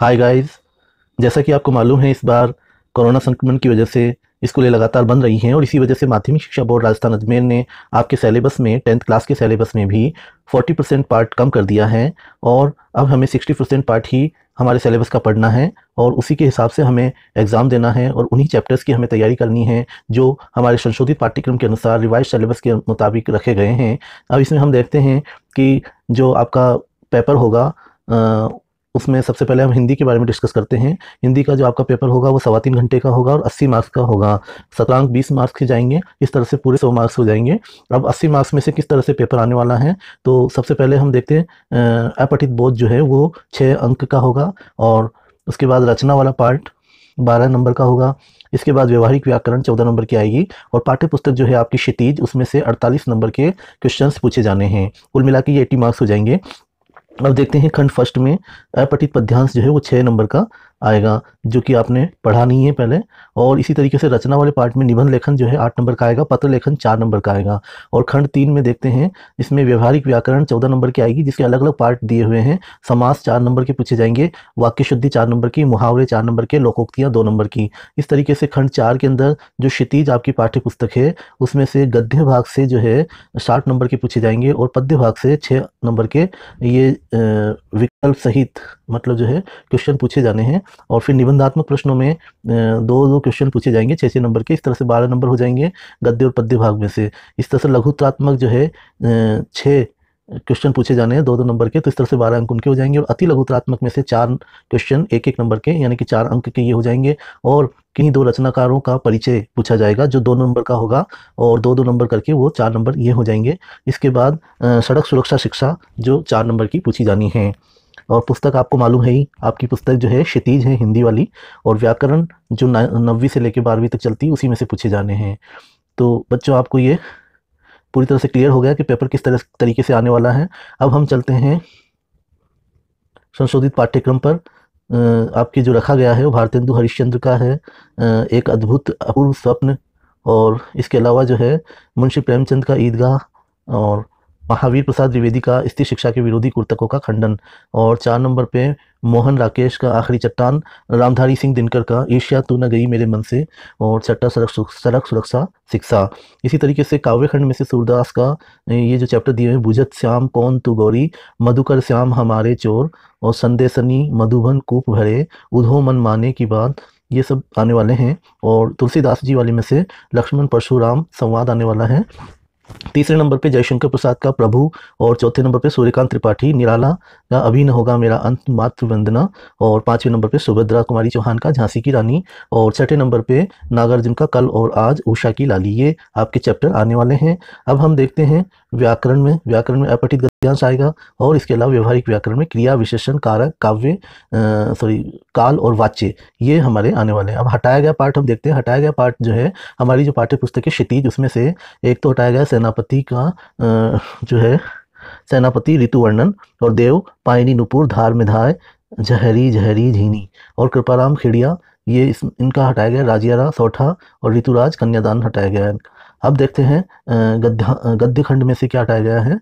hi guys जैसा कि आपको मालूम है इस बार कोरोना संक्रमण की वजह से स्कूलें लगातार बंद रही हैं और इसी वजह से माध्यमिक शिक्षा बोर्ड राजस्थान अजमेर ने आपके सिलेबस में टेंथ क्लास के सिलेबस में भी 40 परसेंट पार्ट कम कर दिया है और अब हमें 60 परसेंट पार्ट ही हमारे सिलेबस का पढ़ना है और उसी के हिसाब से हमें एग्ज़ाम देना है और उन्हीं चैप्टर्स की हमें तैयारी करनी है जो हमारे संशोधित पाठ्यक्रम के अनुसार रिवाइज सिलेबस के मुताबिक रखे गए हैं अब इसमें हम देखते हैं कि जो आपका पेपर होगा उसमें सबसे पहले हम हिंदी के बारे में डिस्कस करते हैं हिंदी का जो आपका पेपर होगा वो सवा तीन घंटे का होगा और अस्सी मार्क्स का होगा अंक बीस मार्क्स के जाएंगे इस तरह से पूरे सौ मार्क्स हो जाएंगे अब अस्सी मार्क्स में से किस तरह से पेपर आने वाला है तो सबसे पहले हम देखते हैं अपठित बोध जो है वो छः अंक का होगा और उसके बाद रचना वाला पार्ट बारह नंबर का होगा इसके बाद व्यवहारिक व्याकरण चौदह नंबर की आएगी और पाठ्य पुस्तक जो है आपकी क्षितिज उसमें से अड़तालीस नंबर के क्वेश्चंस पूछे जाने हैं कुल मिला के ये एटी मार्क्स हो जाएंगे अब देखते हैं खंड फर्स्ट में अपठित पद्यांश जो है वो छः नंबर का आएगा जो कि आपने पढ़ा नहीं है पहले और इसी तरीके से रचना वाले पार्ट में निबंध लेखन जो है आठ नंबर का आएगा पत्र लेखन चार नंबर का आएगा और खंड तीन में देखते हैं इसमें व्यवहारिक व्याकरण चौदह नंबर की आएगी जिसके अलग अलग पार्ट दिए हुए हैं समास चार नंबर के पूछे जाएंगे वाक्य शुद्धि चार नंबर की मुहावरे चार नंबर के लोकोक्तियाँ दो नंबर की इस तरीके से खंड चार के अंदर जो क्षितिज आपकी पाठ्य पुस्तक है उसमें से गद्य भाग से जो है साठ नंबर के पूछे जाएंगे और पद्य भाग से छः नंबर के ये विकल्प सहित मतलब जो है क्वेश्चन पूछे जाने हैं और फिर निबंधात्मक प्रश्नों में दो दो क्वेश्चन पूछे जाएंगे छः छः नंबर के इस तरह से बारह नंबर हो जाएंगे गद्य और पद्य भाग में से इस तरह से लघुत्रात्मक जो है छः क्वेश्चन पूछे जाने हैं दो दो नंबर के तो इस तरह से बारह अंक उनके हो जाएंगे और अति लघुत्रात्मक में से चार क्वेश्चन एक एक नंबर के यानी कि चार अंक के ये हो जाएंगे और किन्हीं दो रचनाकारों का परिचय पूछा जाएगा जो दो नंबर का होगा और दो दो नंबर करके वो चार नंबर ये हो जाएंगे इसके बाद सड़क सुरक्षा शिक्षा जो चार नंबर की पूछी जानी है और पुस्तक आपको मालूम है ही आपकी पुस्तक जो है क्षितिज है हिंदी वाली और व्याकरण जो नवी से लेकर बारहवीं तक चलती है उसी में से पूछे जाने हैं तो बच्चों आपको ये पूरी तरह से क्लियर हो गया कि पेपर किस तरह तरीके से आने वाला है अब हम चलते हैं संशोधित पाठ्यक्रम पर आपके जो रखा गया है वो भारतेंदु हरिश्चंद्र का है एक अद्भुत अपूर्व स्वप्न और इसके अलावा जो है मुंशी प्रेमचंद का ईदगाह और महावीर प्रसाद द्विवेदी का स्त्री शिक्षा के विरोधी कुर्तकों का खंडन और चार नंबर पे मोहन राकेश का आखिरी चट्टान रामधारी सिंह दिनकर का ईर्ष्या तू न गई मेरे मन से और चट्टा सड़क सड़क सुरक्षा शिक्षा इसी तरीके से काव्य खंड में से सूरदास का ये जो चैप्टर दिए हैं बुझत श्याम कौन तू गौरी मधुकर श्याम हमारे चोर और संदेशनी मधुबन कूप भरे उधो मन माने की बात ये सब आने वाले हैं और तुलसीदास जी वाले में से लक्ष्मण परशुराम संवाद आने वाला है तीसरे नंबर पे जयशंकर प्रसाद का प्रभु और चौथे नंबर पे सूर्यकांत त्रिपाठी निराला का अभी न होगा मेरा अंत मात्र वंदना और पांचवें नंबर पे सुभद्रा कुमारी चौहान का झांसी की रानी और छठे नंबर पे नागार्जुन का कल और आज उषा की लाली ये आपके चैप्टर आने वाले हैं अब हम देखते हैं व्याकरण में व्याकरण में अपठित गद्यांश आएगा और इसके अलावा व्यवहारिक व्याकरण में क्रिया विशेषण कारक काव्य सॉरी काल और वाच्य ये हमारे आने वाले हैं अब हटाया गया पार्ट हम देखते हैं हटाया गया पार्ट जो है हमारी जो पाठ्य पुस्तक है क्षितिज उसमें से एक तो हटाया गया सेनापति का आ, जो है सेनापति ऋतुवर्णन और देव पायनी नुपुर धार मिधाय जहरी जहरी झीनी और कृपाराम खेड़िया ये इस इनका हटाया गया राजियारा सौठा और ऋतुराज कन्यादान हटाया गया है अब देखते हैं गद्य गद्य खंड में से क्या हटाया गया है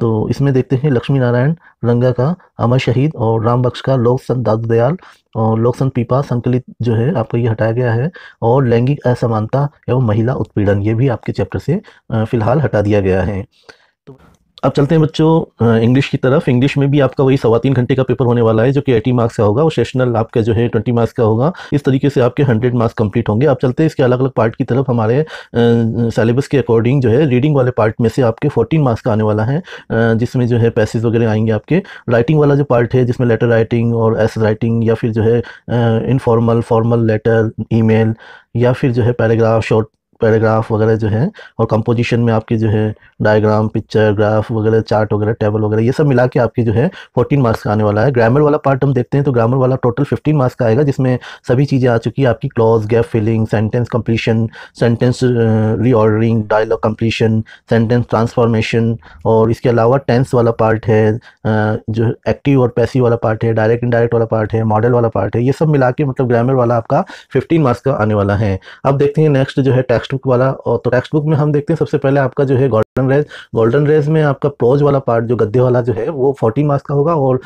तो इसमें देखते हैं लक्ष्मी नारायण रंगा का अमर शहीद और राम बख्श का लोक संत दादू दयाल और लोक संत पीपा संकलित जो है आपका ये हटाया गया है और लैंगिक असमानता एवं महिला उत्पीड़न ये भी आपके चैप्टर से फ़िलहाल हटा दिया गया है अब चलते हैं बच्चों इंग्लिश की तरफ इंग्लिश में भी आपका वही सवा तीन घंटे का पेपर होने वाला है जो कि एटी मार्क्स का होगा और सेशनल आपका जो है ट्वेंटी मार्क्स का होगा इस तरीके से आपके हंड्रेड मार्क्स कंप्लीट होंगे अब चलते हैं इसके अलग अलग पार्ट की तरफ हमारे सेलेबस के अकॉर्डिंग जो है रीडिंग वाले पार्ट में से आपके फोर्टीन मार्क्स का आने वाला है जिसमें जो है पैसेज वगैरह आएंगे आपके राइटिंग वाला जो पार्ट है जिसमें लेटर राइटिंग और एस राइटिंग या फिर जो है इनफॉर्मल फॉर्मल लेटर ई या फिर जो है पैराग्राफ शॉर्ट पैराग्राफ वगैरह जो है और कंपोजिशन में आपके जो है डायग्राम पिक्चर ग्राफ वगैरह चार्ट वगैरह टेबल वगैरह ये सब मिला के आपके जो है फोर्टीन मार्क्स का आने वाला है ग्रामर वाला पार्ट हम देखते हैं तो ग्रामर वाला टोटल फिफ्टीन मार्क्स का आएगा जिसमें सभी चीज़ें आ चुकी है आपकी cloze gap filling sentence completion sentence reordering dialogue completion sentence transformation और इसके अलावा टेंस वाला पार्ट है जो एक्टिव और पैसिव वाला पार्ट है डायरेक्ट इंडायरेक्ट वाला पार्ट है मॉडल वाला पार्ट है ये सब मिला के मतलब ग्रामर वाला आपका फिफ्टीन मार्क्स का आने वाला है अब देखते हैं नेक्स्ट जो है टैक्स टेक्स्ट बुक वाला और तो टेक्स्ट बुक में हम देखते हैं सबसे पहले आपका जो है गोल्डन रेज गोल्डन रेज में आपका प्रोज वाला पार्ट जो गद्दे वाला जो है वो फोर्टी मार्क्स का होगा और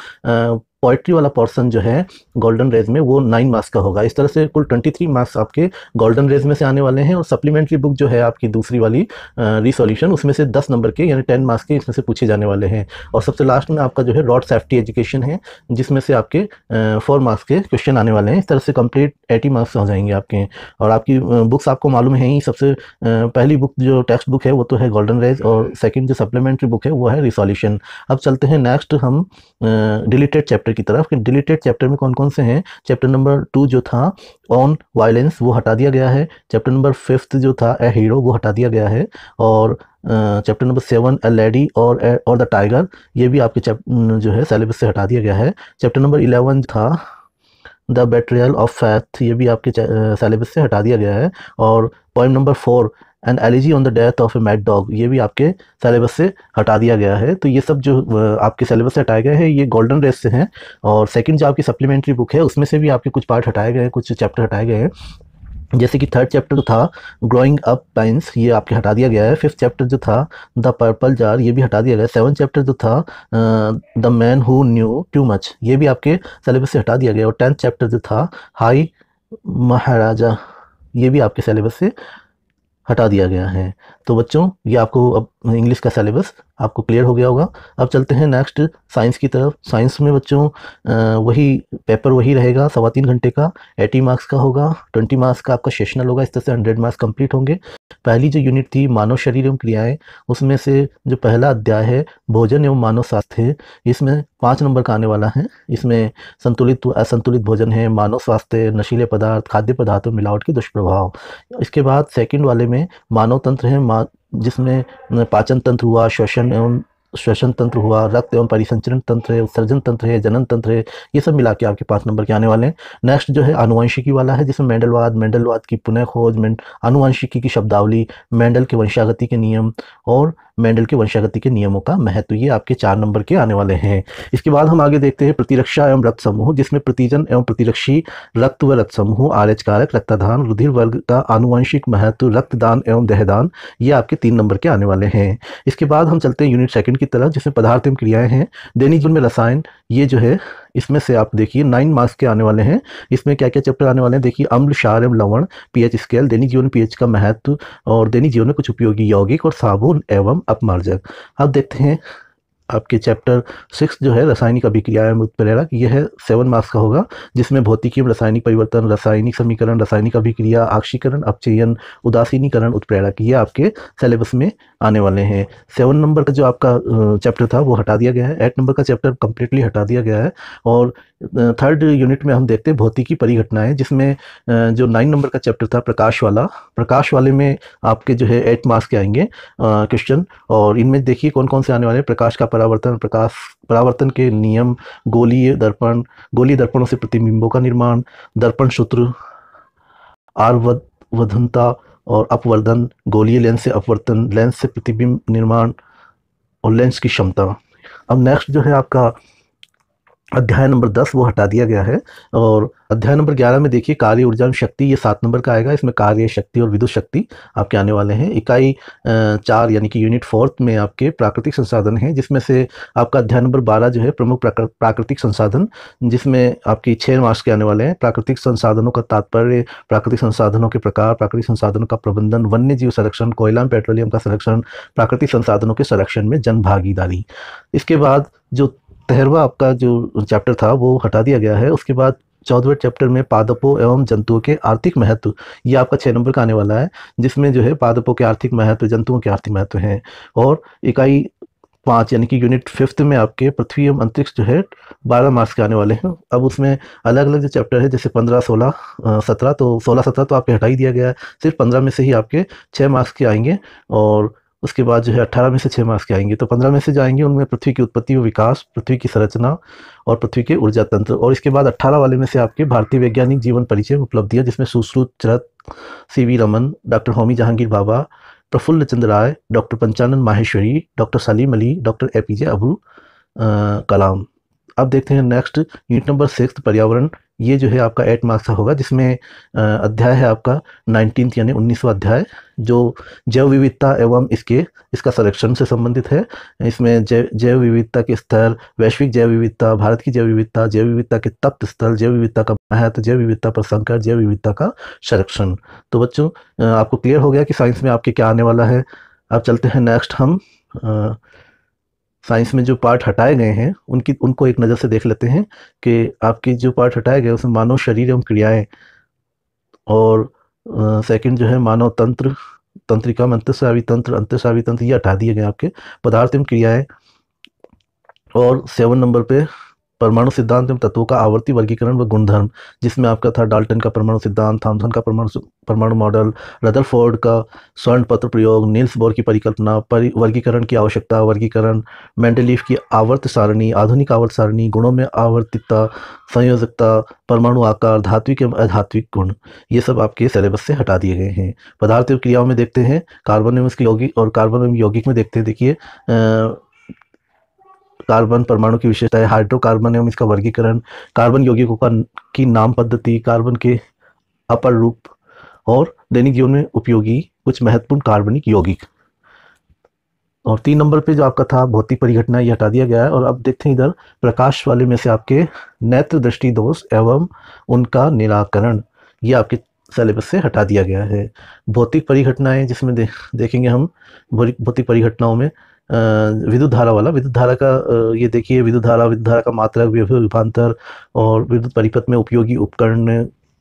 पोइट्री वाला पर्सन जो है गोल्डन रेज में वो नाइन मार्क्स का होगा इस तरह से कुल ट्वेंटी थ्री मार्क्स आपके गोल्डन रेज में से आने वाले हैं और सप्लीमेंट्री बुक जो है आपकी दूसरी वाली रिसोल्यूशन उसमें से दस नंबर के यानी टेन मार्क्स के इसमें से पूछे जाने वाले हैं और सबसे लास्ट में आपका जो है रॉड सेफ्टी एजुकेशन है जिसमें से आपके फोर मार्क्स के क्वेश्चन आने वाले हैं इस तरह से कम्प्लीट एटी मार्क्स हो जाएंगे आपके और आपकी बुक्स आपको मालूम है ही सबसे पहली बुक जो टेक्स्ट बुक है वो तो है गोल्डन रेज और सेकेंड जो सप्लीमेंट्री बुक है वो है रिसोल्यूशन अब चलते हैं नेक्स्ट हम डिलीटेड चैप्टर चैप्टर की तरफ कि डिलीटेड चैप्टर में कौन कौन से हैं चैप्टर नंबर टू जो था ऑन वायलेंस वो हटा दिया गया है चैप्टर नंबर फिफ्थ जो था ए हीरो वो हटा दिया गया है और chapter number seven a lady और ए, और द टाइगर ये भी आपके जो है सेलेबस से हटा दिया गया है चैप्टर नंबर इलेवन था द बेट्रियल ऑफ फैथ ये भी आपके सेलेबस से हटा दिया गया है और point number four and elegy on the death of a mad dog ये भी आपके सेलेबस से हटा दिया गया है तो ये सब जो आपके सेलेबस से हटाए गए हैं ये गोल्डन रेस से हैं और सेकंड जो आपकी सप्लीमेंट्री बुक है उसमें से भी आपके कुछ पार्ट हटाए गए हैं कुछ चैप्टर हटाए गए हैं जैसे कि थर्ड चैप्टर था ग्रोइंग अप पाइंस ये आपके हटा दिया गया है फिफ्थ चैप्टर जो था द पर्पल जार ये भी हटा दिया गया है सेवन चैप्टर जो था the man who knew too much ये भी आपके सेलेबस से हटा दिया गया और टेंथ चैप्टर जो था हाई महाराजा ये भी आपके सेलेबस से हटा दिया गया है तो बच्चों ये आपको अब इंग्लिश का सिलेबस आपको क्लियर हो गया होगा अब चलते हैं नेक्स्ट साइंस की तरफ साइंस में बच्चों वही पेपर वही रहेगा सवा तीन घंटे का एटी मार्क्स का होगा ट्वेंटी मार्क्स का आपका सेशनल होगा इस तरह से हंड्रेड मार्क्स कंप्लीट होंगे पहली जो यूनिट थी मानव शरीर एवं क्रियाएं उसमें से जो पहला अध्याय है भोजन एवं मानव स्वास्थ्य इसमें पाँच नंबर का आने वाला है इसमें संतुलित असंतुलित भोजन है मानव स्वास्थ्य नशीले पदार्थ खाद्य पदार्थों मिलावट के दुष्प्रभाव इसके बाद सेकंड वाले में मानव तंत्र है मा, जिसमें पाचन तंत्र हुआ श्वसन एवं श्वसन तंत्र हुआ रक्त एवं परिसंचरण तंत्र है उत्सर्जन तंत्र है जनन तंत्र है ये सब मिला के आपके पाँच नंबर के आने वाले हैं नेक्स्ट जो है आनुवंशिकी वाला है जिसमें मेंडलवाद मेंडलवाद की पुनः खोज आनुवंशिकी की शब्दावली मेंडल के वंशागति के नियम और मेंडल के वंशागति के नियमों का महत्व ये आपके चार नंबर के आने वाले हैं इसके बाद हम आगे देखते हैं प्रतिरक्षा एवं रक्त समूह जिसमें प्रतिजन एवं प्रतिरक्षी रक्त व रक्त समूह आरएच कारक रक्तदान रुधिर वर्ग का आनुवंशिक महत्व रक्तदान एवं देहदान ये आपके तीन नंबर के आने वाले हैं इसके बाद हम चलते हैं यूनिट सेकंड की तरह जिसमें पदार्थ एवं क्रियाएं हैं दैनिक जीवन में रसायन ये जो है इसमें से आप देखिए नाइन मार्क्स के आने वाले हैं इसमें क्या क्या चैप्टर आने वाले हैं देखिए अम्ल शार एवं लवण पीएच स्केल दैनिक जीवन पीएच का महत्व और दैनिक जीवन में कुछ उपयोगी यौगिक और साबुन एवं अपमार्जक अब देखते हैं आपके चैप्टर सिक्स जो है रासायनिक अभिक्रियाएं उत्प्रेरक यह है सेवन मार्क्स का होगा जिसमें भौतिकी रासायनिक परिवर्तन रासायनिक समीकरण रासायनिक अभिक्रिया आक्षीकरण अपचयन उदासीनीकरण उत्प्रेरक ये आपके सिलेबस में आने वाले हैं सेवन नंबर का जो आपका चैप्टर था वो हटा दिया गया है एट नंबर का चैप्टर कंप्लीटली हटा दिया गया है और थर्ड यूनिट में हम देखते हैं भौतिकी परिघटनाएं जिसमें जो नाइन नंबर का चैप्टर था प्रकाश वाला प्रकाश वाले में आपके जो है एट मार्क्स के आएंगे क्वेश्चन और इनमें देखिए कौन कौन से आने वाले प्रकाश का परावर्तन प्रकाश परावर्तन के नियम गोलीय दर्पण गोली दर्पणों से प्रतिबिंबों का निर्माण दर्पण सूत्र आर्वधनता और अपवर्धन गोलीय लेंस से अपवर्तन लेंस से प्रतिबिंब निर्माण और लेंस की क्षमता अब नेक्स्ट जो है आपका अध्याय नंबर दस वो हटा दिया गया है और अध्याय नंबर ग्यारह में देखिए कार्य ऊर्जा शक्ति ये सात नंबर का आएगा इसमें कार्य शक्ति और विद्युत शक्ति आपके आने वाले हैं इकाई चार यानी कि यूनिट फोर्थ में आपके प्राकृतिक संसाधन हैं जिसमें से आपका अध्याय नंबर बारह जो है प्रमुख प्राकृतिक संसाधन जिसमें आपकी छः मार्क्स के आने वाले हैं प्राकृतिक संसाधनों का तात्पर्य प्राकृतिक संसाधनों के प्रकार प्राकृतिक संसाधनों का प्रबंधन वन्य जीव संरक्षण कोयला पेट्रोलियम का संरक्षण प्राकृतिक संसाधनों के संरक्षण में जनभागीदारी इसके बाद जो तहरवा आपका जो चैप्टर था वो हटा दिया गया है उसके बाद चौदहवें चैप्टर में पादपों एवं जंतुओं के आर्थिक महत्व ये आपका छः नंबर का आने वाला है जिसमें जो है पादपों के आर्थिक महत्व जंतुओं के आर्थिक महत्व हैं और इकाई पाँच यानी कि यूनिट फिफ्थ में आपके पृथ्वी एवं अंतरिक्ष जो है बारह मार्क्स के आने वाले हैं अब उसमें अलग अलग जो चैप्टर है जैसे पंद्रह सोलह सत्रह तो सोलह सत्रह तो आपके हटा ही दिया गया है सिर्फ पंद्रह में से ही आपके छः मार्क्स के आएंगे और उसके बाद जो है अट्ठारह में से छः मास के आएंगे तो पंद्रह में से जाएंगे उनमें पृथ्वी की उत्पत्ति और विकास पृथ्वी की संरचना और पृथ्वी के ऊर्जा तंत्र और इसके बाद अट्ठारह वाले में से आपके भारतीय वैज्ञानिक जीवन परिचय उपलब्धियाँ जिसमें Sushruta Charak C V Raman doctor Homi Jehangir Bhabha Prafulla Chandra Ray doctor Panchanan Maheshwari doctor Salim Ali doctor A P J Abu Kalam अब देखते हैं नेक्स्ट यूनिट नंबर सिक्स पर्यावरण ये जो है आपका एट मार्क्स का होगा जिसमें अध्याय है आपका नाइनटीन यानी उन्नीसवा अध्याय जो जैव विविधता एवं इसके इसका संरक्षण से संबंधित है इसमें जैव जैव विविधता के स्तर वैश्विक जैव विविधता भारत की जैव विविधता जैव विविधता के तप्त स्थल जैव विविधता का महत्व जैव विविधता पर संकट जैव विविधता का संरक्षण तो बच्चों आपको क्लियर हो गया कि साइंस में आपके क्या आने वाला है अब चलते हैं नेक्स्ट हम आ, साइंस में जो पार्ट हटाए गए हैं उनकी उनको एक नज़र से देख लेते हैं कि आपकी जो पार्ट हटाए गए उसमें मानव शरीर एवं क्रियाएं और सेकंड जो है मानव तंत्र तंत्रिका में अंतस्रावी तंत्र अंतस्रावी तंत्र ये हटा दिए गए आपके पदार्थ एवं क्रियाएं और सेवन नंबर पे परमाणु सिद्धांत एवं तत्वों का आवर्ती वर्गीकरण व गुणधर्म जिसमें आपका था डाल्टन का परमाणु सिद्धांत थॉमसन का परमाणु परमाणु मॉडल रदरफोर्ड का स्वर्ण पत्र प्रयोग नील्स बोर की परिकल्पना परि वर्गीकरण की आवश्यकता वर्गीकरण मेंडलीफ की आवर्त सारणी आधुनिक आवर्त सारणी गुणों में आवर्तिकता संयोजकता परमाणु आकार धात्विक एवं अधात्विक गुण ये सब आपके सिलेबस से हटा दिए गए हैं पदार्थ एवं क्रियाओं में देखते हैं कार्बन एवं यौगिक और कार्बन एवं यौगिक में देखते हैं देखिए कार्बन परमाणु की विशेषताएं हाइड्रोकार्बन एवं इसका वर्गीकरण कार्बन यौगिकों का की नाम पद्धति कार्बन के अपर रूप और दैनिक जीवन में उपयोगी कुछ महत्वपूर्ण कार्बनिक यौगिक और तीन नंबर पे जो आपका था भौतिक परिघटना ये हटा दिया गया है और अब देखते हैं इधर प्रकाश वाले में से आपके नेत्र दृष्टि दोष एवं उनका निराकरण ये आपके सिलेबस से हटा दिया गया है भौतिक परिघटनाएं जिसमें दे, देखेंगे हम भौतिक परिघटनाओं में विद्युत धारा वाला विद्युत धारा का ये देखिए विद्युत धारा विद्युत धारा का मात्रक विभांतर और विद्युत परिपथ में उपयोगी उपकरण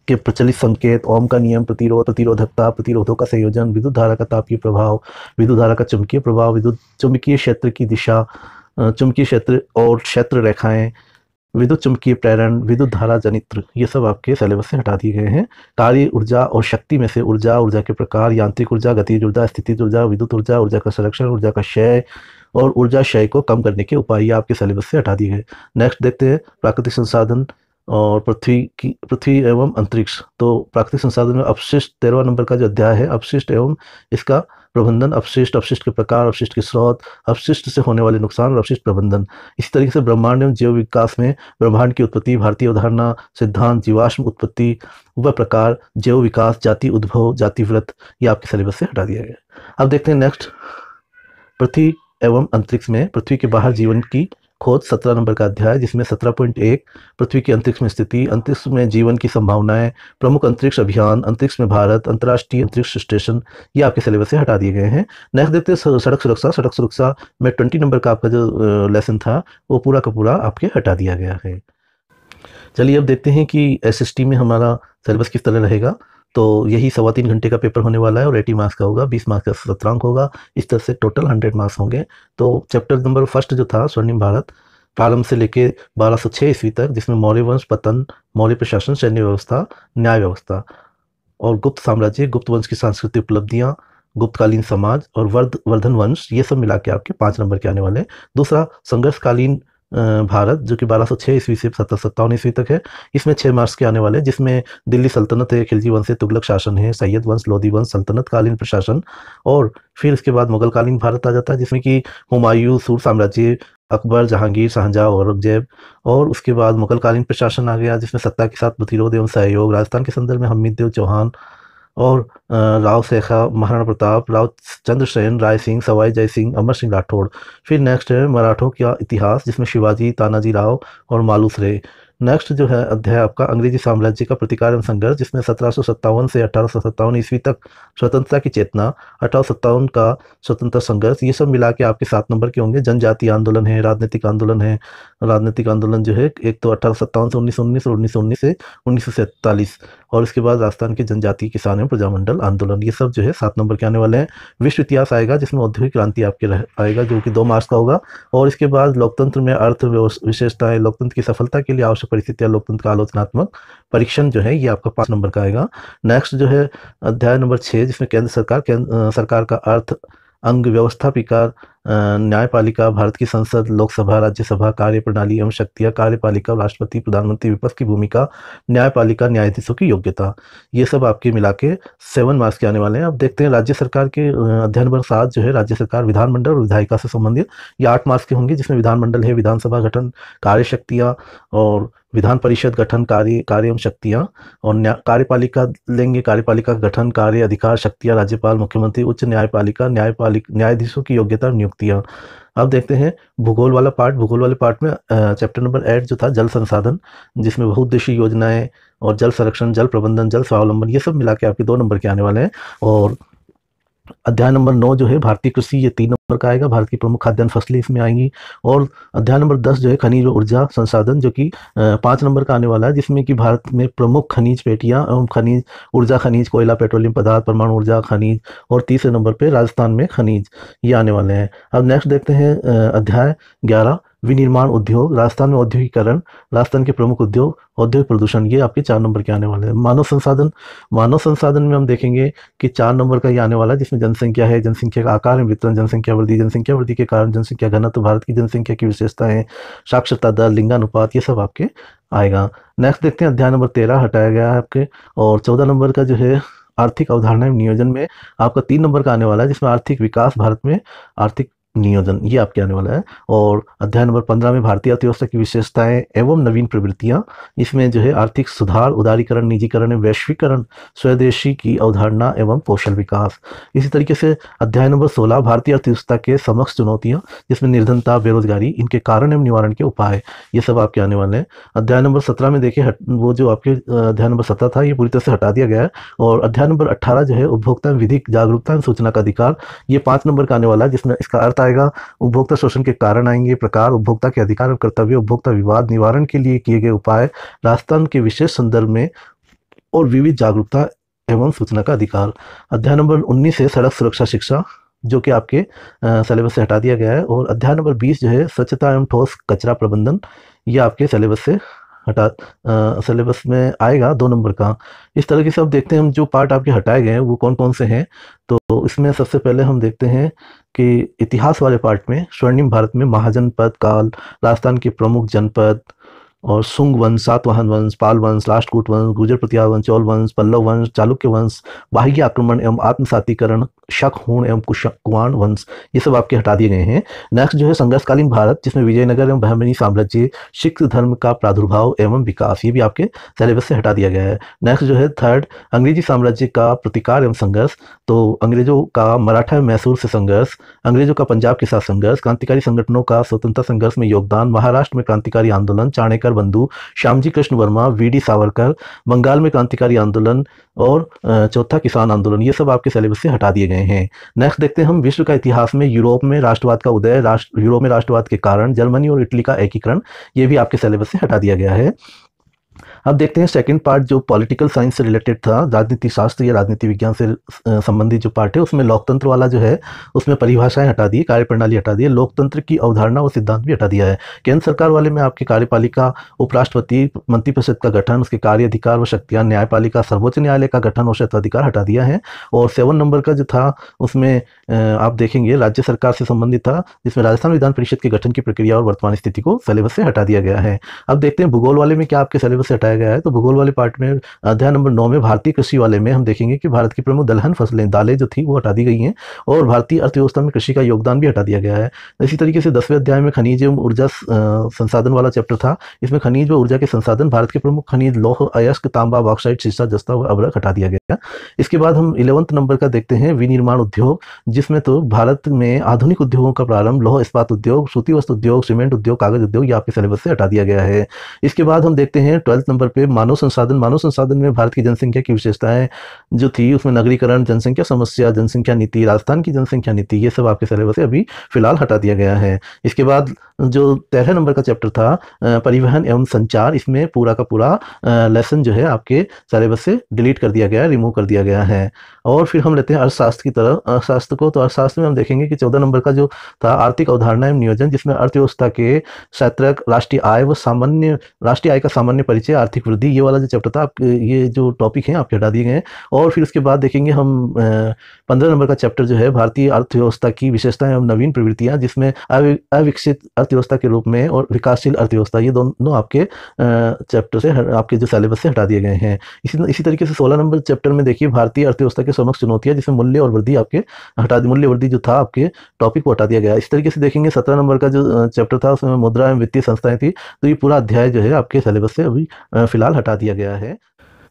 के प्रचलित संकेत ओम का नियम प्रतिरोध प्रतिरोधकता प्रतिरोधों का संयोजन विद्युत धारा का तापीय प्रभाव विद्युत धारा का चुंबकीय प्रभाव विद्युत चुंबकीय क्षेत्र की दिशा चुंबकीय क्षेत्र और क्षेत्र रेखाएं विद्युत चुंबकीय प्रेरण विद्युत धारा जनित्र ये सब आपके सिलेबस से हटा दिए गए हैं कार्य ऊर्जा और शक्ति में से ऊर्जा ऊर्जा के प्रकार यांत्रिक ऊर्जा गतिज ऊर्जा स्थिति ऊर्जा विद्युत ऊर्जा ऊर्जा का संरक्षण ऊर्जा का क्षय और ऊर्जा क्षय को कम करने के उपाय आपके सिलेबस से हटा दिए गए नेक्स्ट देखते हैं प्राकृतिक संसाधन और पृथ्वी की पृथ्वी एवं अंतरिक्ष तो प्राकृतिक संसाधन में अपशिष्ट तेरहवा नंबर का जो अध्याय है अपशिष्ट एवं इसका प्रबंधन अपशिष्ट अपशिष्ट के प्रकार अपशिष्ट के स्रोत अपशिष्ट से होने वाले नुकसान और अपशिष्ट प्रबंधन इसी तरीके से ब्रह्मांड एवं जैव विकास में ब्रह्मांड की उत्पत्ति भारतीय अवधारणा सिद्धांत जीवाश्म उत्पत्ति व प्रकार जैव विकास जाति उद्भव जाति व्रत ये आपके सिलेबस से हटा दिया गया अब देखते हैं नेक्स्ट पृथ्वी एवं अंतरिक्ष में पृथ्वी के बाहर जीवन की खोज सत्रह नंबर का अध्याय जिसमें सत्रह पॉइंट एक पृथ्वी की अंतरिक्ष में स्थिति अंतरिक्ष में जीवन की संभावनाएं प्रमुख अंतरिक्ष अभियान अंतरिक्ष में भारत अंतर्राष्ट्रीय अंतरिक्ष स्टेशन ये आपके सिलेबस से हटा दिए गए हैं नेक्स्ट देखते हैं सड़क सुरक्षा सड़क सुरक्षा में ट्वेंटी नंबर का आपका जो लेसन था वो पूरा का पूरा आपके हटा दिया गया है चलिए अब देखते हैं कि एस में हमारा सिलेबस किस तरह रहेगा तो यही सवा तीन घंटे का पेपर होने वाला है और एटी मार्क्स का होगा बीस मार्क्स का सत्रांक होगा इस तरह से टोटल हंड्रेड मार्क्स होंगे तो चैप्टर नंबर फर्स्ट जो था स्वर्णिम भारत प्रारंभ से लेके बारह सौ छः ईस्वी तक जिसमें मौर्य वंश पतन मौर्य प्रशासन सैन्य व्यवस्था न्याय व्यवस्था और गुप्त साम्राज्य गुप्त वंश की सांस्कृतिक उपलब्धियाँ गुप्तकालीन समाज और वर्ध वर्धन वंश ये सब मिला के आपके पाँच नंबर के आने वाले हैं दूसरा संघर्षकालीन भारत जो कि बारह सौ छः ईस्वी से सत्रह सत्तावन ईस्वी तक है इसमें छः मार्च के आने वाले जिसमें दिल्ली सल्तनत है खिलजी वंश है तुगलक शासन है सैयद वंश लोधी वंश सल्तनत कालीन प्रशासन और फिर इसके बाद मुगल कालीन भारत आ जाता है जिसमें कि हुमायूं सूर साम्राज्य अकबर जहांगीर शाहजहाँ औरंगजेब और उसके बाद मुगल कालीन प्रशासन आ गया जिसमें सत्ता के साथ प्रतिरोध एवं सहयोग राजस्थान के संदर्भ में हमीद देव चौहान और राव शेखा महाराणा प्रताप राव चंद्रसेन राय सिंह सवाई जय सिंह अमर सिंह राठौड़ फिर नेक्स्ट है मराठों का इतिहास जिसमें शिवाजी तानाजी राव और मालूस रे नेक्स्ट जो है अध्याय आपका अंग्रेजी साम्राज्य का प्रतिकार एवं संघर्ष जिसमें सत्रह से अठारह ईस्वी तक स्वतंत्रता की चेतना अठारह का स्वतंत्रता संघर्ष ये सब मिला के आपके सात नंबर के होंगे जनजाति आंदोलन है राजनीतिक आंदोलन है राजनीतिक आंदोलन जो है एक तो अठारह से उन्नीस उन्नीस और उन्नीस उन्नीस से उन्नीस और उसके बाद राजस्थान के जनजातीय किसान हैं प्रजामंडल आंदोलन ये सब जो है सात नंबर के आने वाले हैं विश्व इतिहास आएगा जिसमें औद्योगिक क्रांति आपके आएगा जो कि दो मार्च का होगा और इसके बाद लोकतंत्र में अर्थ विशेषताएं लोकतंत्र की सफलता के लिए आवश्यक परिस्थितियां लोकतंत्र का आलोचनात्मक परीक्षण जो है ये आपका पाँच नंबर का आएगा नेक्स्ट जो है अध्याय नंबर छः जिसमें केंद्र सरकार केंद्र सरकार का अर्थ अंग व्यवस्था विकार न्यायपालिका भारत की संसद लोकसभा राज्यसभा कार्यप्रणाली एवं शक्तियाँ कार्यपालिका राष्ट्रपति प्रधानमंत्री विपक्ष की भूमिका न्यायपालिका न्यायाधीशों की योग्यता ये सब आपके मिला के सेवन मार्क्स के आने वाले हैं अब देखते हैं राज्य सरकार के अध्ययन पर सात जो है राज्य सरकार विधानमंडल और विधायिका से संबंधित ये आठ मार्क्स के होंगे जिसमें विधानमंडल है विधानसभा गठन कार्यशक्तियाँ और विधान परिषद गठन कार्य कार्य एवं शक्तियाँ और कार्यपालिका लेंगे कार्यपालिका गठन कार्य अधिकार शक्तियाँ राज्यपाल मुख्यमंत्री उच्च न्यायपालिका न्यायपालिका न्यायाधीशों की योग्यता नियुक्ति सकती अब देखते हैं भूगोल वाला पार्ट भूगोल वाले पार्ट में चैप्टर नंबर एट जो था जल संसाधन जिसमें बहुउद्देशीय योजनाएं और जल संरक्षण जल प्रबंधन जल स्वावलंबन ये सब मिला के आपके दो नंबर के आने वाले हैं और अध्याय नंबर नौ जो है भारतीय कृषि ये तीन नंबर का आएगा भारत की प्रमुख खाद्यान्न फसलें इसमें आएंगी और अध्याय नंबर दस जो है खनिज ऊर्जा संसाधन जो कि पाँच नंबर का आने वाला है जिसमें कि भारत में प्रमुख खनिज पेटियां एवं खनिज ऊर्जा खनिज कोयला पेट्रोलियम पदार्थ परमाणु ऊर्जा खनिज और तीसरे नंबर पर राजस्थान में खनिज ये आने वाले हैं अब नेक्स्ट देखते हैं अध्याय ग्यारह विनिर्माण उद्योग राजस्थान में औद्योगिकरण राजस्थान के प्रमुख उद्योग औद्योगिक प्रदूषण ये आपके चार नंबर के आने वाले हैं मानव संसाधन मानव संसाधन में हम देखेंगे कि चार नंबर का ये आने वाला है जिसमें जनसंख्या है जनसंख्या का आकार है वितरण जनसंख्या वृद्धि जनसंख्या वृद्धि के कारण जनसंख्या घनत्व भारत की जनसंख्या की विशेषताएं साक्षरता दर लिंगानुपात ये सब आपके आएगा नेक्स्ट देखते हैं अध्याय नंबर तेरह हटाया गया है आपके और चौदह नंबर का जो है आर्थिक अवधारणा नियोजन में आपका तीन नंबर का आने वाला है जिसमें आर्थिक विकास भारत में आर्थिक नियोजन ये आपके आने वाला है और अध्याय नंबर पंद्रह में भारतीय अर्थव्यवस्था की विशेषताएं एवं नवीन प्रवृत्तियां इसमें जो है आर्थिक सुधार उदारीकरण निजीकरण वैश्वीकरण स्वदेशी की अवधारणा एवं कौशल विकास इसी तरीके से अध्याय नंबर सोलह भारतीय अर्थव्यवस्था के समक्ष चुनौतियाँ जिसमें निर्धनता बेरोजगारी इनके कारण एवं निवारण के उपाय ये सब आपके आने वाले हैं अध्याय नंबर सत्रह में देखिए वो जो आपके अध्याय नंबर सत्रह था ये पूरी तरह से हटा दिया गया है और अध्याय नंबर अट्ठारह जो है उपभोक्ता विधिक जागरूकता एवं सूचना का अधिकार ये पाँच नंबर का आने वाला है जिसमें इसका अर्थ आएगा उपभोक्ता शोषण के कारण आएंगे प्रकार उपभोक्ता के अधिकार और कर्तव्य उपभोक्ता विवाद निवारण के लिए किए गए उपाय राजस्थान के विशेष संदर्भ में और विविध जागरूकता एवं सूचना का अधिकार अध्याय नंबर उन्नीस है सड़क सुरक्षा शिक्षा जो कि आपके सिलेबस से हटा दिया गया है और अध्याय नंबर बीस जो है स्वच्छता एवं ठोस कचरा प्रबंधन ये आपके सिलेबस से हटा सिलेबस में आएगा दो नंबर का इस तरह की सब देखते हैं हम जो पार्ट आपके हटाए गए हैं वो कौन कौन से हैं तो इसमें सबसे पहले हम देखते हैं कि इतिहास वाले पार्ट में स्वर्णिम भारत में महाजनपद काल राजस्थान के प्रमुख जनपद और सुंग वंश सातवाहन वंश पाल वंश राष्ट्रकूट वंश गुजर प्रतिहार वंश चौल वंश पल्लव वंश चालुक्य वंश बाह्य आक्रमण एवं आत्मसातीकरण शक हूण एवं कुमाण वंश ये सब आपके हटा दिए गए हैं नेक्स्ट जो है संघर्षकालीन भारत जिसमें विजयनगर एवं बहमनी साम्राज्य सिख धर्म का प्रादुर्भाव एवं विकास ये भी आपके सिलेबस से हटा दिया गया है नेक्स्ट जो है थर्ड अंग्रेजी साम्राज्य का प्रतिकार एवं संघर्ष तो अंग्रेजों का मराठा मैसूर से संघर्ष अंग्रेजों का पंजाब के साथ संघर्ष क्रांतिकारी संगठनों का स्वतंत्रता संघर्ष में योगदान महाराष्ट्र में क्रांतिकारी आंदोलन चाणेकर बंधु श्यामजी कृष्ण वर्मा वी डी सावरकर बंगाल में क्रांतिकारी आंदोलन और चौथा किसान आंदोलन ये सब आपके सिलेबस से हटा दिए गए हैं नेक्स्ट देखते हैं हम विश्व का इतिहास में यूरोप में राष्ट्रवाद का उदय राष्ट्र यूरोप में राष्ट्रवाद के कारण जर्मनी और इटली का एकीकरण ये भी आपके सिलेबस से हटा दिया गया है अब देखते हैं सेकंड पार्ट जो पॉलिटिकल साइंस से रिलेटेड था राजनीति शास्त्र या राजनीति विज्ञान से संबंधित जो पार्ट है उसमें लोकतंत्र वाला जो है उसमें परिभाषाएं हटा दी कार्यप्रणाली हटा दी है लोकतंत्र की अवधारणा और सिद्धांत भी हटा दिया है केंद्र सरकार वाले में आपकी कार्यपालिका उपराष्ट्रपति मंत्रिपरिषद का गठन उसके कार्य अधिकार व शक्तियाँ न्यायपालिका सर्वोच्च न्यायालय का गठन और अधिकार हटा दिया है और सेवन नंबर का जो था उसमें आप देखेंगे राज्य सरकार से संबंधित था जिसमें राजस्थान विधान परिषद के गठन की प्रक्रिया और वर्तमान स्थिति को सिलेबस से हटा दिया गया है अब देखते हैं भूगोल वाले में क्या आपके सिलेबस से हटाया गया है तो भूगोल वाले पार्ट में अध्याय नंबर नौ में भारतीय कृषि वाले में हम देखेंगे कि भारत की प्रमुख दलहन फसलें दालें जो थी वो हटा दी गई हैं और भारतीय अर्थव्यवस्था में कृषि का योगदान भी हटा दिया गया है इसी तरीके से दसवें अध्याय में खनिज एवं ऊर्जा संसाधन वाला चैप्टर था इसमें खनिज व ऊर्जा के संसाधन भारत के प्रमुख खनिज लौह अयस्क तांबा बॉक्साइड शीशा जस्ता व अबरक हटा दिया गया इसके बाद हम इलेवंथ नंबर का देखते हैं विनिर्माण उद्योग जिसमें तो भारत में आधुनिक उद्योगों का प्रारंभ लौह इस्पात उद्योग सूती वस्त्र उद्योग सीमेंट उद्योग कागज उद्योग ये आपके सिलेबस से हटा दिया गया है इसके बाद हम देखते हैं ट्वेल्थ नंबर स्तर पे मानव संसाधन मानव संसाधन में भारत की जनसंख्या की विशेषताएं जो थी उसमें नगरीकरण जनसंख्या समस्या जनसंख्या नीति राजस्थान की जनसंख्या नीति ये सब आपके सिलेबस से अभी फिलहाल हटा दिया गया है इसके बाद जो तेरह नंबर का चैप्टर था परिवहन एवं संचार इसमें पूरा का पूरा लेसन जो है आपके सिलेबस से डिलीट कर दिया गया रिमूव कर दिया गया है और फिर हम लेते हैं अर्थशास्त्र की तरफ अर्थशास्त्र को तो अर्थशास्त्र में हम देखेंगे कि चौदह नंबर का जो था आर्थिक अवधारणा एवं नियोजन जिसमें अर्थव्यवस्था के क्षेत्र राष्ट्रीय आय व सामान्य राष्ट्रीय आय का सामान्य परिचय आर्थिक वृद्धि ये वाला जो चैप्टर था आपके ये जो टॉपिक हैं आपके हटा दिए गए हैं और फिर उसके बाद देखेंगे हम पंद्रह नंबर का चैप्टर जो है भारतीय अर्थव्यवस्था की विशेषताएं एवं नवीन प्रवृत्तियां जिसमें अविकसित अर्थव्यवस्था के रूप में और विकासशील अर्थव्यवस्था ये दोनों आपके चैप्टर से आपके जो सिलेबस से हटा दिए गए हैं इसी इसी तरीके से सोलह नंबर चैप्टर में देखिए भारतीय अर्थव्यवस्था के समक्ष चुनौतियाँ जिसमें मूल्य और वृद्धि आपके हटा मूल्य वृद्धि जो था आपके टॉपिक को हटा दिया गया इस तरीके से देखेंगे सत्रह नंबर का जो चैप्टर था उसमें मुद्रा एवं वित्तीय संस्थाएं थी तो ये पूरा अध्याय जो है आपके सिलेबस से अभी फिलहाल हटा दिया गया है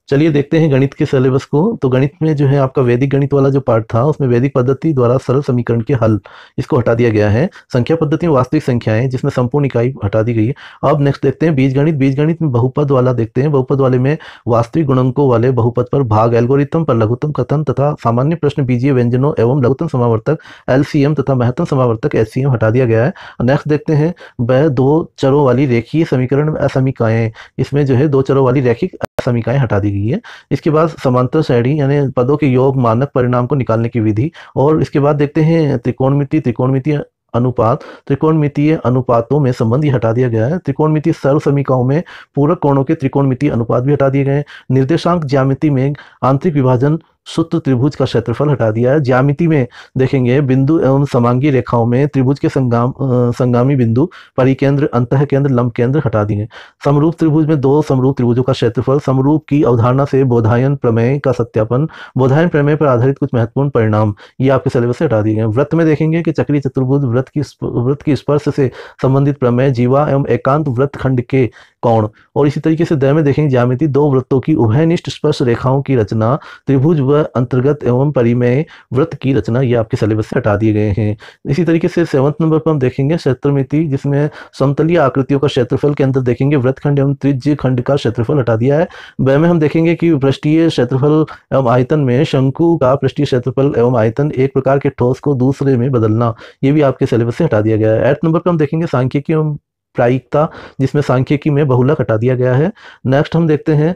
चलिए देखते हैं गणित के सिलेबस को तो गणित में जो है आपका वैदिक गणित वाला जो पार्ट था उसमें वैदिक पद्धति द्वारा सरल समीकरण के हल इसको हटा दिया गया है संख्या पद्धति में वास्तविक संख्याएं जिसमें संपूर्ण इकाई हटा दी गई है अब नेक्स्ट देखते हैं बीज गणित बीज गणित में बहुपद वाला देखते हैं बहुपद वाले में वास्तविक गुणंकों वाले बहुपद पर भाग एल्गोरिथम पर लघुतम कथन तथा सामान्य प्रश्न बीजीय व्यंजनों एवं लघुतम समावर्तक एलसीएम तथा महत्तम समावर्तक एस हटा दिया गया है नेक्स्ट देखते हैं वह दो चरों वाली रेखीय समीकरण असमिकाएं इसमें जो है दो चरों वाली रेखी समीकाएं हटा दी गई है इसके बाद समांतर श्रेणी यानी पदों के योग मानक परिणाम को निकालने की विधि और इसके बाद देखते हैं त्रिकोणमिति त्रिकोणमिति अनुपात त्रिकोणमितीय अनुपातों में संबंध ही हटा दिया गया है त्रिकोणमितीय सर्व समीकाओं में पूरक कोणों के त्रिकोणमितीय अनुपात भी हटा दिए गए हैं निर्देशांक ज्यामिति में आंतरिक विभाजन सूत्र त्रिभुज का क्षेत्रफल हटा दिया है ज्यामिति में देखेंगे बिंदु एवं समांगी रेखाओं में त्रिभुज के संगाम संगामी बिंदु परिकेंद्र अंत केंद्र लंब केंद्र हटा दिए समरूप त्रिभुज में दो समरूप त्रिभुजों का क्षेत्रफल समरूप की अवधारणा से बोधायन प्रमेय का सत्यापन बोधायन प्रमेय पर आधारित कुछ महत्वपूर्ण परिणाम ये आपके सिलेबस से हटा दिए गए व्रत में देखेंगे कि चक्री चतुर्भुज व्रत की व्रत की स्पर्श से संबंधित प्रमेय जीवा एवं एकांत व्रत खंड के कौण और इसी तरीके से दया में देखेंगे ज्यामिति दो वृत्तों की उभयनिष्ठ स्पर्श रेखाओं की रचना त्रिभुज व अंतर्गत एवं परिमेय व्रत की रचना ये आपके सिलेबस से हटा दिए गए हैं इसी तरीके से सेवंथ नंबर पर हम देखेंगे क्षेत्रमिति जिसमें समतलीय आकृतियों का क्षेत्रफल के अंदर देखेंगे वृत्तखंड एवं त्रिज्य खंड का क्षेत्रफल हटा दिया है वह में हम देखेंगे कि पृष्ठीय क्षेत्रफल एवं आयतन में शंकु का पृष्ठीय क्षेत्रफल एवं आयतन एक प्रकार के ठोस को दूसरे में बदलना ये भी आपके सिलेबस से हटा दिया गया है एट नंबर पर हम देखेंगे सांख्यिकी एवं प्रायिकता जिसमें सांख्यिकी में बहुला हटा दिया गया है नेक्स्ट हम देखते हैं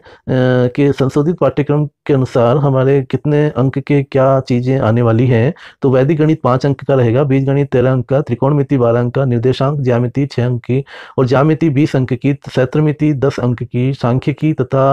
कि संशोधित पाठ्यक्रम के अनुसार हमारे कितने अंक के क्या चीज़ें आने वाली हैं तो वैदिक गणित पाँच अंक का रहेगा बीज गणित तेरह अंक का त्रिकोणमिति बारह अंक का निर्देशांक ज्यामिति छः अंक की और ज्यामिति बीस अंक की क्षेत्रमिति दस अंक की सांख्यिकी तथा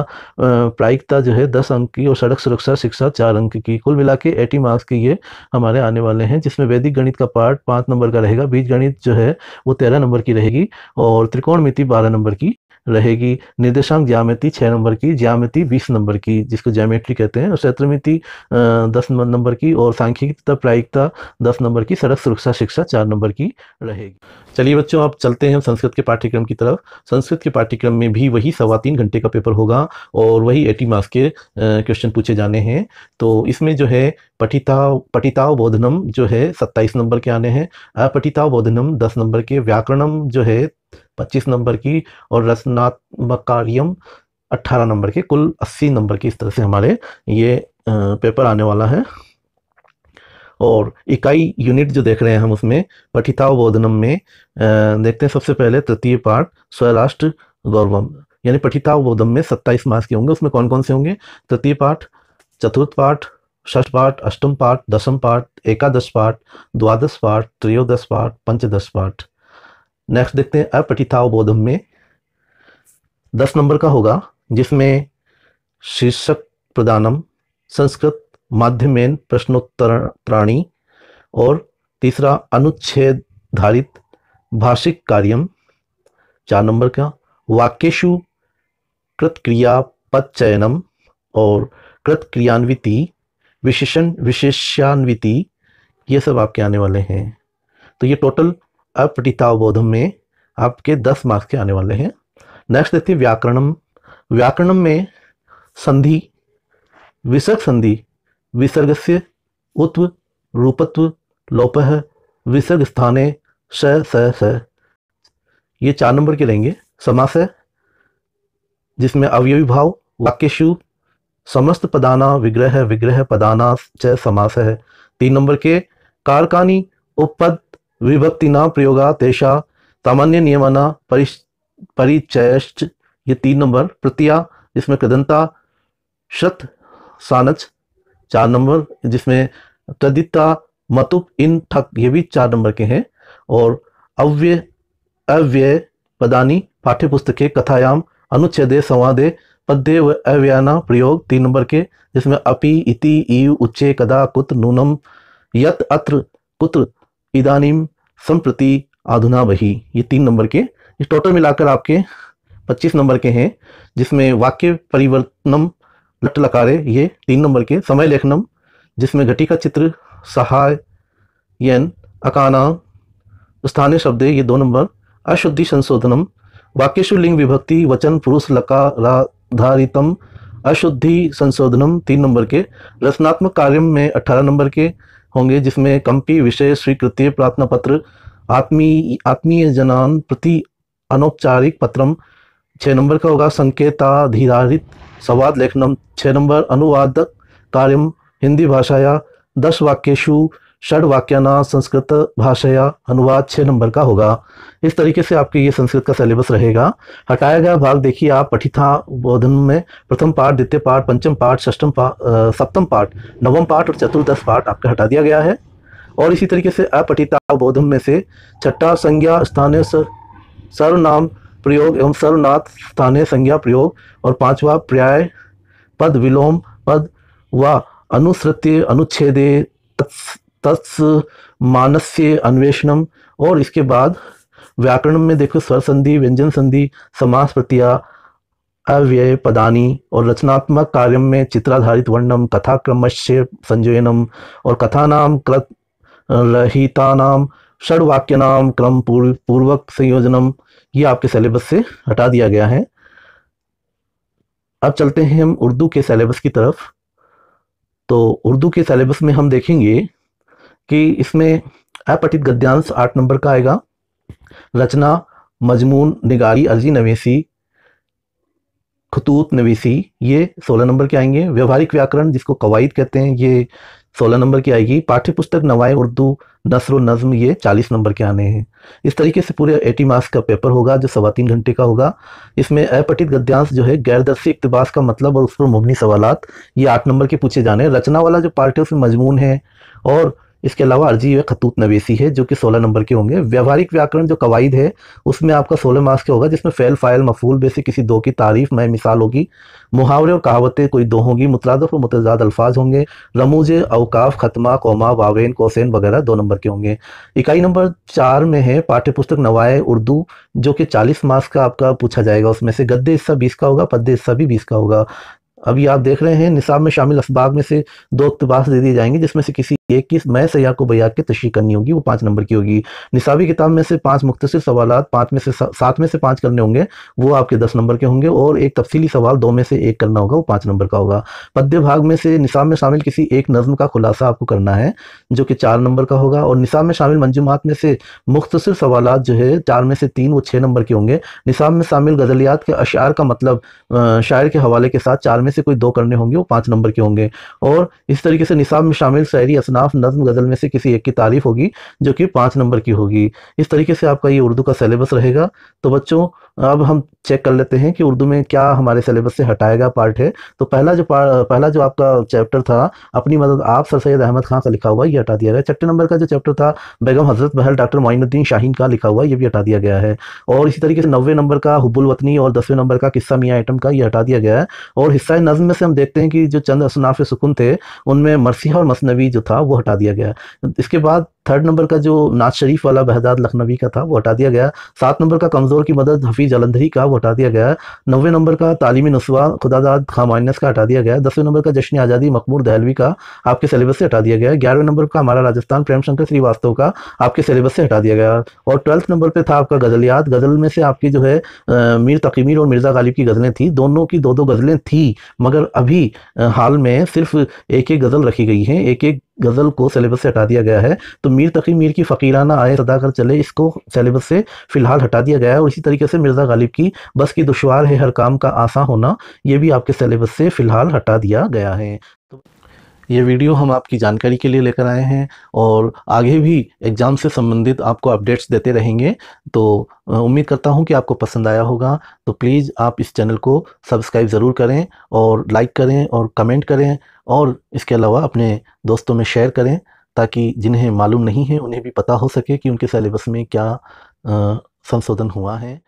प्रायिकता जो है दस अंक की और सड़क सुरक्षा शिक्षा चार अंक की कुल मिला के एटी मार्क्स के ये हमारे आने वाले हैं जिसमें वैदिक गणित का पार्ट पाँच नंबर का रहेगा बीज गणित जो है वो तेरह नंबर की रहेगी और त्रिकोणमिति बारह नंबर की रहेगी निर्देशांक ज्यामिति छह नंबर की ज्यामिति बीस नंबर की जिसको ज्यामेट्री कहते हैं और क्षेत्रमिति दस नंबर की और सांख्यिकी तथा प्रायिकता दस नंबर की सड़क सुरक्षा शिक्षा चार नंबर की रहेगी चलिए बच्चों आप चलते हैं संस्कृत के पाठ्यक्रम की तरफ संस्कृत के पाठ्यक्रम में भी वही सवा तीन घंटे का पेपर होगा और वही एटी मार्क्स के क्वेश्चन पूछे जाने हैं तो इसमें जो है पठिताव पठिताव बोधनम जो है सत्ताईस नंबर के आने हैं अपठिताव बोधनम दस नंबर के व्याकरणम जो है पच्चीस नंबर की और रचनात्मक कार्यम नंबर के कुल अस्सी नंबर की इस तरह से हमारे ये पेपर आने वाला है और इकाई यूनिट जो देख रहे हैं हम उसमें पठिताव बोधनम में देखते हैं सबसे पहले तृतीय पाठ स्वराष्ट्र गौरवम यानी पठिताव बोधम में सत्ताईस मार्क्स के होंगे उसमें कौन कौन से होंगे तृतीय पाठ चतुर्थ पाठ षठ पाठ अष्टम पाठ दशम पाठ एकादश पाठ द्वादश पाठ त्रयोदश पाठ पंचदश पाठ नेक्स्ट देखते हैं अपटिताव बोधम में दस नंबर का होगा जिसमें शीर्षक प्रदानम संस्कृत माध्यमेन प्राणी और तीसरा अनुच्छेद धारित भाषिक कार्यम चार नंबर का वाक्यशु कृतक्रिया पद चयनम और कृतक्रियान्विति विशेषण विशेष्यान्विति ये सब आपके आने वाले हैं तो ये टोटल अब में आपके दस मार्क्स के आने वाले हैं नेक्स्ट देखते हैं व्याकरणम व्याकरणम में संधि विसर्ग संधि विसर्ग से उत्व रूपत्व लोप विसर्ग स्थाने स स स ये चार नंबर के रहेंगे समास है जिसमें अवयवी भाव वाक्यशु समस्त पदाना विग्रह विग्रह पदाना च समास है तीन नंबर के कारकानी उपपद विभक्तिना प्रयोगा तेषा सामान्य नियमाना परिचय ये तीन नंबर प्रत्या जिसमें कृदंता शत सानच चार नंबर जिसमें तदिता मतुप इन ठक ये भी चार नंबर के हैं और अव्यय अव्यय पदानी पाठ्य पुस्तके कथायाम अनुच्छेदे संवादे पद्य व अव्याना प्रयोग तीन नंबर के जिसमें अपि इति ईव उच्चे कदा कुत नूनम यत अत्र कुत्र इदानिम संप्रति आधुना वही ये तीन नंबर के ये टोटल मिलाकर आपके 25 नंबर के हैं जिसमें वाक्य परिवर्तनम लट लकारे ये तीन नंबर के समय लेखनम जिसमें घटी का चित्र सहाय अकाना स्थानीय शब्द ये दो नंबर अशुद्धि संशोधनम वाक्यशु लिंग विभक्ति वचन पुरुष लकाराधारितम अशुद्धि संशोधनम तीन नंबर के रचनात्मक कार्य में अठारह नंबर के होंगे जिसमें कंपी विषय स्वीकृत प्रार्थना पत्र आत्मी आत्मीय जनान प्रति अनौपचारिक पत्रम छः नंबर का होगा संकेताधिधारित संवाद लेखनम छः नंबर अनुवादक कार्यम हिंदी भाषाया दस वाक्यशु षड वाक्याना संस्कृत भाषया अनुवाद छः नंबर का होगा इस तरीके से आपके ये संस्कृत का सिलेबस रहेगा हटाया गया भाग देखिए आप पठिथा बोधन में प्रथम पाठ द्वितीय पाठ पंचम पाठ षष्टम पाठ सप्तम पाठ नवम पाठ और चतुर्दश पाठ आपका हटा दिया गया है और इसी तरीके से अपठिता बोधन में से छठा संज्ञा स्थानीय सर्वनाम प्रयोग एवं सर्वनाथ स्थानीय संज्ञा प्रयोग और पांचवा पर्याय पद विलोम पद व अनुसृत्य अनुच्छेदे तत्स मानस्य अन्वेषणम और इसके बाद व्याकरण में देखो स्वर संधि व्यंजन संधि समास प्रत्या अव्यय पदानी और रचनात्मक कार्य में चित्राधारित वर्णम कथा क्रमश्य संजयनम और कथानाम कृत रहितानाम षडवाक्य नाम क्रम पूर्व पूर्वक संयोजनम ये आपके सिलेबस से हटा दिया गया है अब चलते हैं हम उर्दू के सिलेबस की तरफ तो उर्दू के सिलेबस में हम देखेंगे कि इसमें अपठित गद्यांश आठ नंबर का आएगा रचना मजमून निगारी अर्जी नवेसी खतूत नवेसी ये सोलह नंबर के आएंगे व्यवहारिक व्याकरण जिसको कवायद कहते हैं ये सोलह नंबर की आएगी पाठ्य पुस्तक नवाए उर्दू नसर नज्म ये चालीस नंबर के आने हैं इस तरीके से पूरे एटी मार्क्स का पेपर होगा जो सवा तीन घंटे का होगा इसमें अपठित गद्यांश जो है गैरदर्शी इकतबास का मतलब और उस पर मुबनी सवालत ये आठ नंबर के पूछे जाने रचना वाला जो पार्ट है उसमें मजमून है और इसके अलावा अर्जी हुए खतूत नवेसी है जो कि सोलह नंबर के होंगे व्यवहारिक व्याकरण जो कवायद है उसमें आपका सोलह मार्क्स के होगा जिसमें फ़ैल फ़ायल मफूल बेसिक किसी दो की तारीफ मैं मिसाल होगी मुहावरे और कहावतें कोई दो होंगी मुतरदफ और मुतजाद अल्फाज होंगे रमूज अवकाफ खत्मा कौमा वावेन कोसैन वगैरह दो नंबर के होंगे इकाई नंबर चार में है पाठ्य पुस्तक नवाए उर्दू जो कि चालीस मार्क्स का आपका पूछा जाएगा उसमें से गद्दे हिस्सा बीस का होगा पद्य हिस्सा भी बीस का होगा अभी आप देख रहे हैं निसाब में शामिल इसबाब में से दो अकतबास दे दिए जाएंगे जिसमें से किसी एक की मैं सयाह को बयात की तशरी करनी होगी वो पाँच नंबर की होगी निसाबी किताब में से पाँच मुख्तर सवाल पाँच में से सात में से पाँच करने होंगे वो आपके दस नंबर के होंगे और एक तफसीली सवाल दो में से एक करना होगा वो पाँच नंबर का होगा पद्य भाग में से निसाब में शामिल किसी एक नज़म का खुलासा आपको करना है जो कि चार नंबर का होगा और निसाब में शामिल मंजूमत में से मुख्तर सवाल जो है चार में से तीन वो छः नंबर के होंगे निसाब में शामिल गज़लियात के अशार का मतलब शायर के हवाले के साथ चार में से कोई दो करने होंगे वो पांच नंबर के होंगे और इस तरीके से निसाब में शामिल शायरी असनाफ नज्म गज़ल में से किसी एक की तारीफ होगी जो कि पांच नंबर की होगी इस तरीके से आपका ये उर्दू का सिलेबस रहेगा तो बच्चों अब हम चेक कर लेते हैं कि उर्दू में क्या हमारे सिलेबस से हटाएगा पार्ट है तो पहला जो पहला जो आपका चैप्टर था अपनी मदद आप सर सैद अहमद खान का लिखा हुआ ये हटा दिया गया छठे नंबर का जो चैप्टर था बेगम हजरत महल डॉक्टर मोइनुद्दीन शाहीन का लिखा हुआ ये भी हटा दिया गया है और इसी तरीके से नब्बे नंबर का हुबुल वतनी और दसवें नंबर का किस्सा मियाँ आइटम का ये हटा दिया गया है और हिस्सा शाह नज़म में से हम देखते हैं कि जो चंद असनाफ सुकून थे उनमें मरसी और मसनवी जो था वो हटा दिया गया इसके बाद थर्ड नंबर का जो नाज शरीफ वाला बहदाद लखनवी का था वो हटा दिया गया सात नंबर का कमज़ोर की मदद हफीज़ जलंधरी का वो हटा दिया गया नवे नंबर का तालीमी नस्वा खुदादाद खामाइनस का हटा दिया गया दसवें नंबर का जश्न आज़ादी मकबूर दहलवी का आपके सिलेबस से हटा दिया गया ग्यारहवें नंबर का हमारा राजस्थान प्रेम शंकर श्रीवास्तव का आपके सिलेबस से हटा दिया गया और ट्वेल्थ नंबर पर था आपका गज़लियात गज़ल में से आपकी जो है मीर तकीमीर और मिर्ज़ा गालिब की गज़लें थी दोनों की दो दो गज़लें थी मगर अभी हाल में सिर्फ एक एक गज़ल रखी गई हैं एक एक गज़ल को सिलेबस से हटा दिया गया है तो मीर तकी मीर की फ़कीराना आए सदा कर चले इसको सिलेबस से फ़िलहाल हटा दिया गया है और इसी तरीके से मिर्ज़ा गालिब की बस की दुशवार है हर काम का आसान होना ये भी आपके सिलेबस से फ़िलहाल हटा दिया गया है ये वीडियो हम आपकी जानकारी के लिए लेकर आए हैं और आगे भी एग्ज़ाम से संबंधित आपको अपडेट्स देते रहेंगे तो उम्मीद करता हूँ कि आपको पसंद आया होगा तो प्लीज़ आप इस चैनल को सब्सक्राइब ज़रूर करें और लाइक करें और कमेंट करें और इसके अलावा अपने दोस्तों में शेयर करें ताकि जिन्हें मालूम नहीं है उन्हें भी पता हो सके कि उनके सिलेबस में क्या संशोधन हुआ है